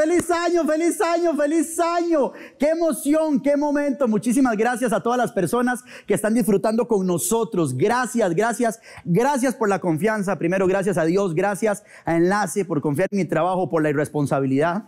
feliz año, feliz año, feliz año. Qué emoción, qué momento. Muchísimas gracias a todas las personas que están disfrutando con nosotros. Gracias, gracias, gracias por la confianza. Primero, gracias a Dios, gracias a Enlace por confiar en mi trabajo, por la irresponsabilidad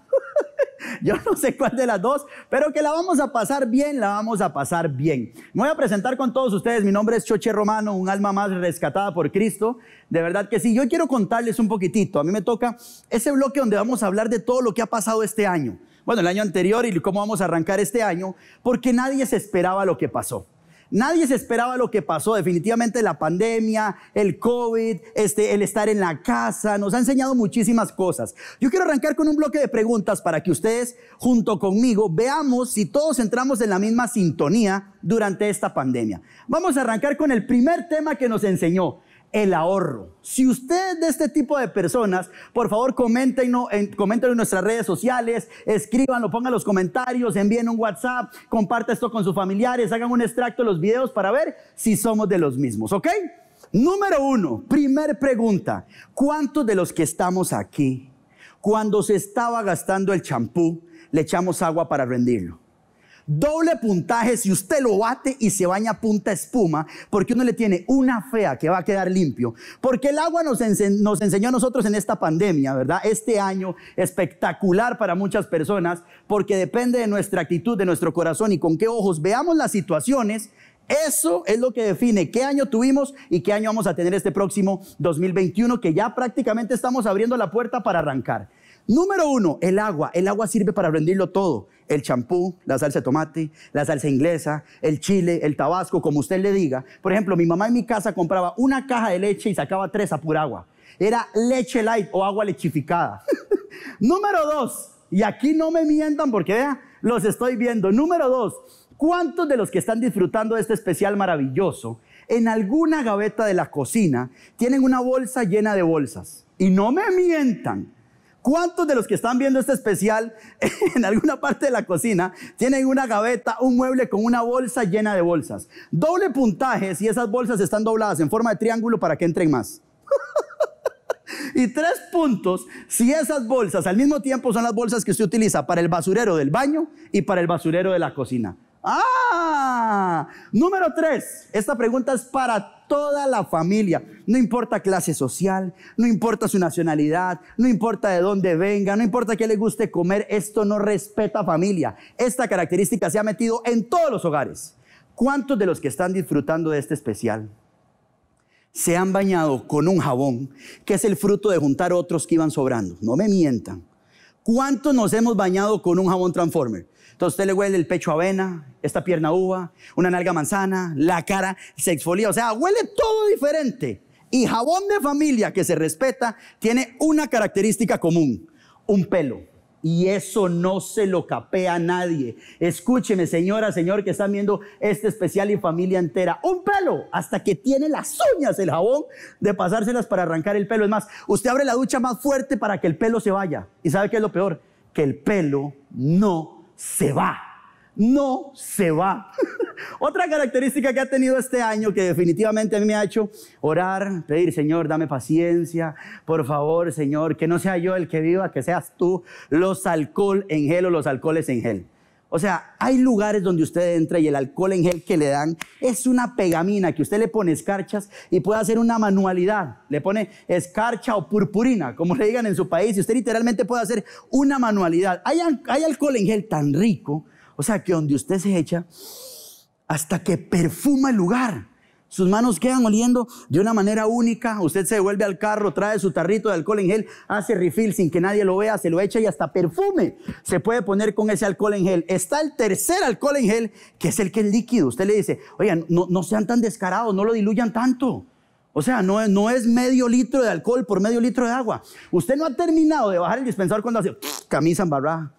Yo no sé cuál de las dos, pero que la vamos a pasar bien, la vamos a pasar bien. Me voy a presentar con todos ustedes. Mi nombre es Choche Romano, un alma más rescatada por Cristo. De verdad que sí, yo quiero contarles un poquitito. A mí me toca ese bloque donde vamos a hablar de todo lo que ha pasado este año. Bueno, el año anterior y cómo vamos a arrancar este año, porque nadie se esperaba lo que pasó. Nadie se esperaba lo que pasó. Definitivamente la pandemia, el COVID, este, el estar en la casa, nos ha enseñado muchísimas cosas. Yo quiero arrancar con un bloque de preguntas para que ustedes, junto conmigo, veamos si todos entramos en la misma sintonía durante esta pandemia. Vamos a arrancar con el primer tema que nos enseñó el ahorro. Si usted es de este tipo de personas, por favor comenten en, nuestras redes sociales, escríbanlo, pongan los comentarios, envíen un WhatsApp, comparte esto con sus familiares, hagan un extracto de los videos para ver si somos de los mismos, ¿ok? Número uno, primer pregunta, ¿cuántos de los que estamos aquí, cuando se estaba gastando el champú, le echamos agua para rendirlo? Doble puntaje si usted lo bate y se baña punta espuma, porque uno le tiene una fea que va a quedar limpio. Porque el agua nos, nos enseñó a nosotros en esta pandemia, ¿verdad? Este año espectacular para muchas personas, porque depende de nuestra actitud, de nuestro corazón y con qué ojos veamos las situaciones, eso es lo que define qué año tuvimos y qué año vamos a tener este próximo 2021, que ya prácticamente estamos abriendo la puerta para arrancar. Número uno, el agua. El agua sirve para rendirlo todo. El champú, la salsa de tomate, la salsa inglesa, el chile, el tabasco, como usted le diga. Por ejemplo, mi mamá en mi casa compraba una caja de leche y sacaba tres a pura agua. Era leche light o agua lechificada. Número dos, y aquí no me mientan porque vea, los estoy viendo. Número dos, ¿Cuántos de los que están disfrutando de este especial maravilloso, en alguna gaveta de la cocina, tienen una bolsa llena de bolsas? Y no me mientan. ¿Cuántos de los que están viendo este especial en alguna parte de la cocina tienen una gaveta, un mueble con una bolsa llena de bolsas? Doble puntaje si esas bolsas están dobladas en forma de triángulo para que entren más. y tres puntos si esas bolsas al mismo tiempo son las bolsas que se utiliza para el basurero del baño y para el basurero de la cocina. Ah, número tres, esta pregunta es para toda la familia. No importa clase social, no importa su nacionalidad, no importa de dónde venga, no importa qué le guste comer, esto no respeta familia. Esta característica se ha metido en todos los hogares. ¿Cuántos de los que están disfrutando de este especial se han bañado con un jabón que es el fruto de juntar otros que iban sobrando? No me mientan. ¿Cuántos nos hemos bañado con un jabón transformer? Entonces usted le huele el pecho a avena, esta pierna uva, una nalga manzana, la cara se exfolia, o sea, huele todo diferente. Y jabón de familia que se respeta tiene una característica común, un pelo. Y eso no se lo capea a nadie. Escúcheme, señora, señor, que están viendo este especial y familia entera. Un pelo, hasta que tiene las uñas el jabón de pasárselas para arrancar el pelo. Es más, usted abre la ducha más fuerte para que el pelo se vaya. ¿Y sabe qué es lo peor? Que el pelo no se va. No se va. Otra característica que ha tenido este año que definitivamente a mí me ha hecho orar, pedir, Señor, dame paciencia, por favor, Señor, que no sea yo el que viva, que seas tú, los alcohol en gel o los alcoholes en gel. O sea, hay lugares donde usted entra y el alcohol en gel que le dan es una pegamina que usted le pone escarchas y puede hacer una manualidad. Le pone escarcha o purpurina, como le digan en su país, y usted literalmente puede hacer una manualidad. Hay, alcohol en gel tan rico, o sea, que donde usted se echa hasta que perfuma el lugar. Sus manos quedan oliendo de una manera única. Usted se devuelve al carro, trae su tarrito de alcohol en gel, hace refill sin que nadie lo vea, se lo echa y hasta perfume se puede poner con ese alcohol en gel. Está el tercer alcohol en gel, que es el que es líquido. Usted le dice, oigan, no, no sean tan descarados, no lo diluyan tanto. O sea, no, no es medio litro de alcohol por medio litro de agua. Usted no ha terminado de bajar el dispensador cuando hace camisa embarrada,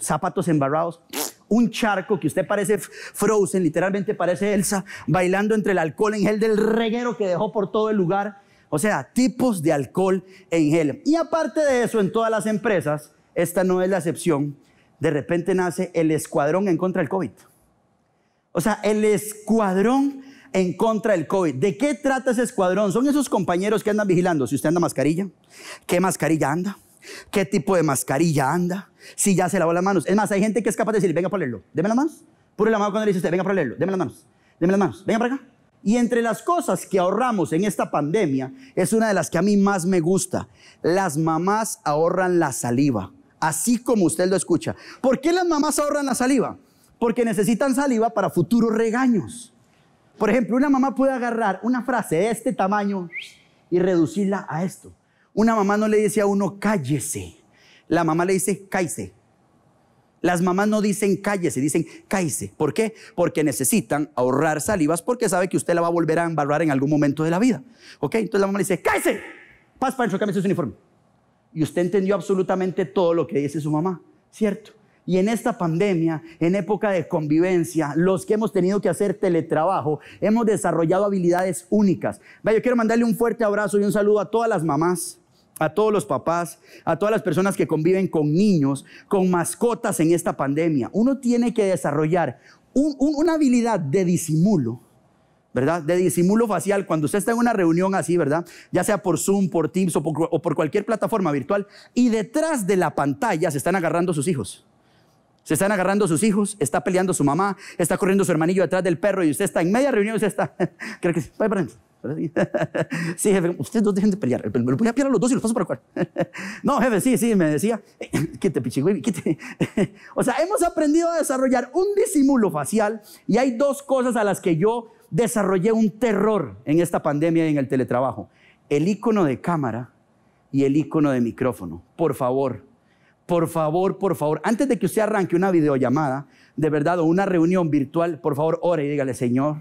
zapatos embarrados, un charco que usted parece Frozen, literalmente parece Elsa, bailando entre el alcohol en gel del reguero que dejó por todo el lugar. O sea, tipos de alcohol en gel. Y aparte de eso, en todas las empresas, esta no es la excepción, de repente nace el escuadrón en contra del COVID. O sea, el escuadrón en contra del COVID. ¿De qué trata ese escuadrón? Son esos compañeros que andan vigilando si usted anda mascarilla, qué mascarilla anda, ¿Qué tipo de mascarilla anda? Si ya se lavó las manos. Es más, hay gente que es capaz de decir, venga a ponerlo. Deme las manos. la mano cuando le dice usted, venga a ponerlo. Deme las manos. Deme las manos. Venga para acá. Y entre las cosas que ahorramos en esta pandemia, es una de las que a mí más me gusta. Las mamás ahorran la saliva, así como usted lo escucha. ¿Por qué las mamás ahorran la saliva? Porque necesitan saliva para futuros regaños. Por ejemplo, una mamá puede agarrar una frase de este tamaño y reducirla a esto. Una mamá no le dice a uno, cállese. La mamá le dice, cállese. Las mamás no dicen cállese, dicen cállese. ¿Por qué? Porque necesitan ahorrar salivas porque sabe que usted la va a volver a embarrar en algún momento de la vida. ¿Ok? Entonces la mamá le dice, cállese. Paz para el su uniforme. Y usted entendió absolutamente todo lo que dice su mamá, ¿cierto? Y en esta pandemia, en época de convivencia, los que hemos tenido que hacer teletrabajo, hemos desarrollado habilidades únicas. Yo quiero mandarle un fuerte abrazo y un saludo a todas las mamás a todos los papás, a todas las personas que conviven con niños, con mascotas en esta pandemia. Uno tiene que desarrollar una habilidad de disimulo, ¿verdad? De disimulo facial. Cuando usted está en una reunión así, ¿verdad? Ya sea por Zoom, por Teams o por, cualquier plataforma virtual, y detrás de la pantalla se están agarrando sus hijos. Se están agarrando sus hijos, está peleando su mamá, está corriendo su hermanillo detrás del perro y usted está en media reunión, usted está... sí, jefe, ustedes dos dejen de pelear. Me voy a pelear a los dos y los paso para cuál. no, jefe, sí, sí, me decía, Quítate pichigüey, quítate. o sea, hemos aprendido a desarrollar un disimulo facial y hay dos cosas a las que yo desarrollé un terror en esta pandemia y en el teletrabajo. El icono de cámara y el icono de micrófono. Por favor, por favor, por favor, antes de que usted arranque una videollamada, de verdad, o una reunión virtual, por favor, ore y dígale, Señor,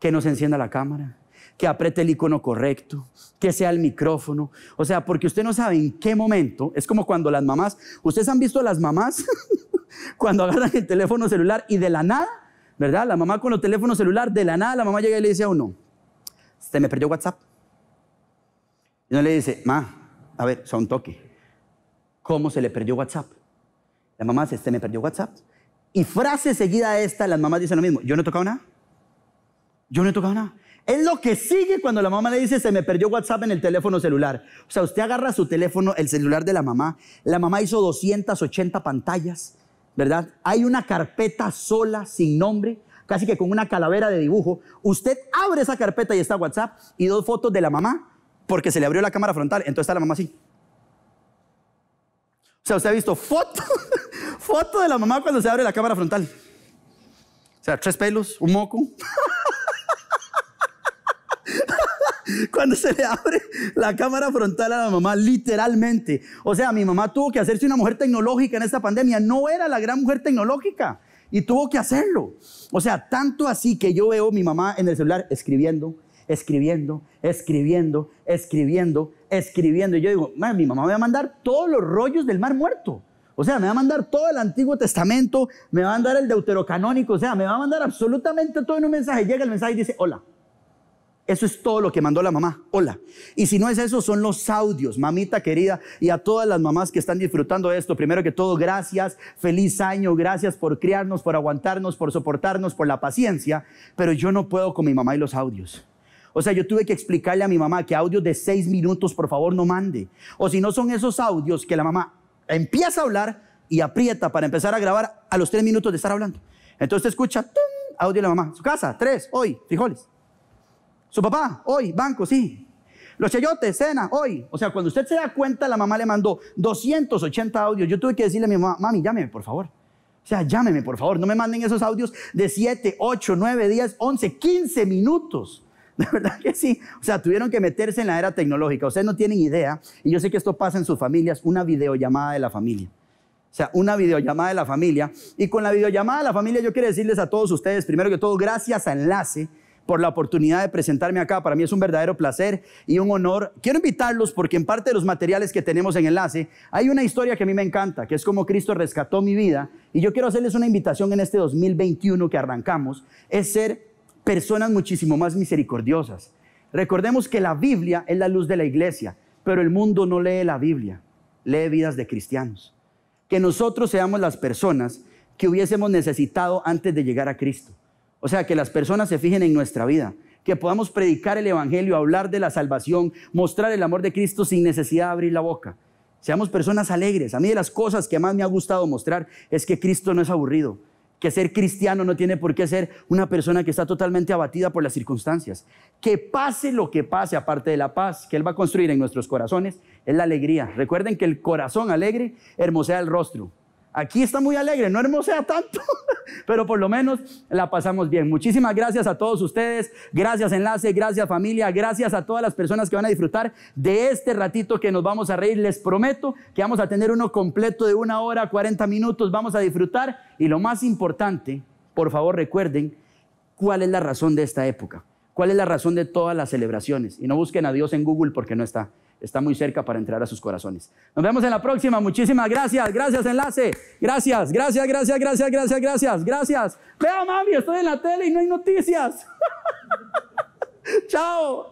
que nos encienda la cámara que apriete el icono correcto, que sea el micrófono. O sea, porque usted no sabe en qué momento. Es como cuando las mamás, ustedes han visto las mamás cuando agarran el teléfono celular y de la nada, ¿verdad? La mamá con el teléfono celular, de la nada la mamá llega y le dice a uno, se este, me perdió WhatsApp. Y uno le dice, ma, a ver, son toque. ¿Cómo se le perdió WhatsApp? La mamá dice, se este, me perdió WhatsApp. Y frase seguida a esta, las mamás dicen lo mismo, yo no he tocado nada. Yo no he tocado nada. Es lo que sigue cuando la mamá le dice, se me perdió WhatsApp en el teléfono celular. O sea, usted agarra su teléfono, el celular de la mamá. La mamá hizo 280 pantallas, ¿verdad? Hay una carpeta sola, sin nombre, casi que con una calavera de dibujo. Usted abre esa carpeta y está WhatsApp y dos fotos de la mamá, porque se le abrió la cámara frontal. Entonces está la mamá así. O sea, usted ha visto foto, foto de la mamá cuando se abre la cámara frontal. O sea, tres pelos, un moco. cuando se le abre la cámara frontal a la mamá, literalmente. O sea, mi mamá tuvo que hacerse una mujer tecnológica en esta pandemia. No era la gran mujer tecnológica y tuvo que hacerlo. O sea, tanto así que yo veo a mi mamá en el celular escribiendo, escribiendo, escribiendo, escribiendo, escribiendo. Y yo digo, mi mamá me va a mandar todos los rollos del mar muerto. O sea, me va a mandar todo el Antiguo Testamento, me va a mandar el Deuterocanónico, o sea, me va a mandar absolutamente todo en un mensaje. Llega el mensaje y dice, hola. Eso es todo lo que mandó la mamá. Hola. Y si no es eso, son los audios, mamita querida, y a todas las mamás que están disfrutando de esto. Primero que todo, gracias, feliz año, gracias por criarnos, por aguantarnos, por soportarnos, por la paciencia. Pero yo no puedo con mi mamá y los audios. O sea, yo tuve que explicarle a mi mamá que audios de seis minutos, por favor, no mande. O si no son esos audios que la mamá empieza a hablar y aprieta para empezar a grabar a los tres minutos de estar hablando. Entonces escucha, ¡tum! audio de la mamá, su casa, tres, hoy, frijoles. Su papá, hoy, banco, sí. Los chayotes, cena, hoy. O sea, cuando usted se da cuenta, la mamá le mandó 280 audios. Yo tuve que decirle a mi mamá, mami, llámeme, por favor. O sea, llámeme, por favor. No me manden esos audios de 7, 8, 9, 10, 11, 15 minutos. De verdad que sí. O sea, tuvieron que meterse en la era tecnológica. Ustedes no tienen idea. Y yo sé que esto pasa en sus familias, una videollamada de la familia. O sea, una videollamada de la familia. Y con la videollamada de la familia yo quiero decirles a todos ustedes, primero que todo, gracias a Enlace, por la oportunidad de presentarme acá. Para mí es un verdadero placer y un honor. Quiero invitarlos porque en parte de los materiales que tenemos en Enlace hay una historia que a mí me encanta, que es como Cristo rescató mi vida. Y yo quiero hacerles una invitación en este 2021 que arrancamos, es ser personas muchísimo más misericordiosas. Recordemos que la Biblia es la luz de la iglesia, pero el mundo no lee la Biblia, lee vidas de cristianos. Que nosotros seamos las personas que hubiésemos necesitado antes de llegar a Cristo. O sea, que las personas se fijen en nuestra vida, que podamos predicar el Evangelio, hablar de la salvación, mostrar el amor de Cristo sin necesidad de abrir la boca. Seamos personas alegres. A mí de las cosas que más me ha gustado mostrar es que Cristo no es aburrido, que ser cristiano no tiene por qué ser una persona que está totalmente abatida por las circunstancias. Que pase lo que pase, aparte de la paz que Él va a construir en nuestros corazones, es la alegría. Recuerden que el corazón alegre hermosea el rostro. Aquí está muy alegre, no hermosea tanto, pero por lo menos la pasamos bien. Muchísimas gracias a todos ustedes, gracias Enlace, gracias familia, gracias a todas las personas que van a disfrutar de este ratito que nos vamos a reír. Les prometo que vamos a tener uno completo de una hora, 40 minutos, vamos a disfrutar. Y lo más importante, por favor recuerden cuál es la razón de esta época, cuál es la razón de todas las celebraciones. Y no busquen a Dios en Google porque no está está muy cerca para entrar a sus corazones. Nos vemos en la próxima. Muchísimas gracias. Gracias, enlace. Gracias, gracias, gracias, gracias, gracias, gracias, gracias. Vea, mami, estoy en la tele y no hay noticias. Chao.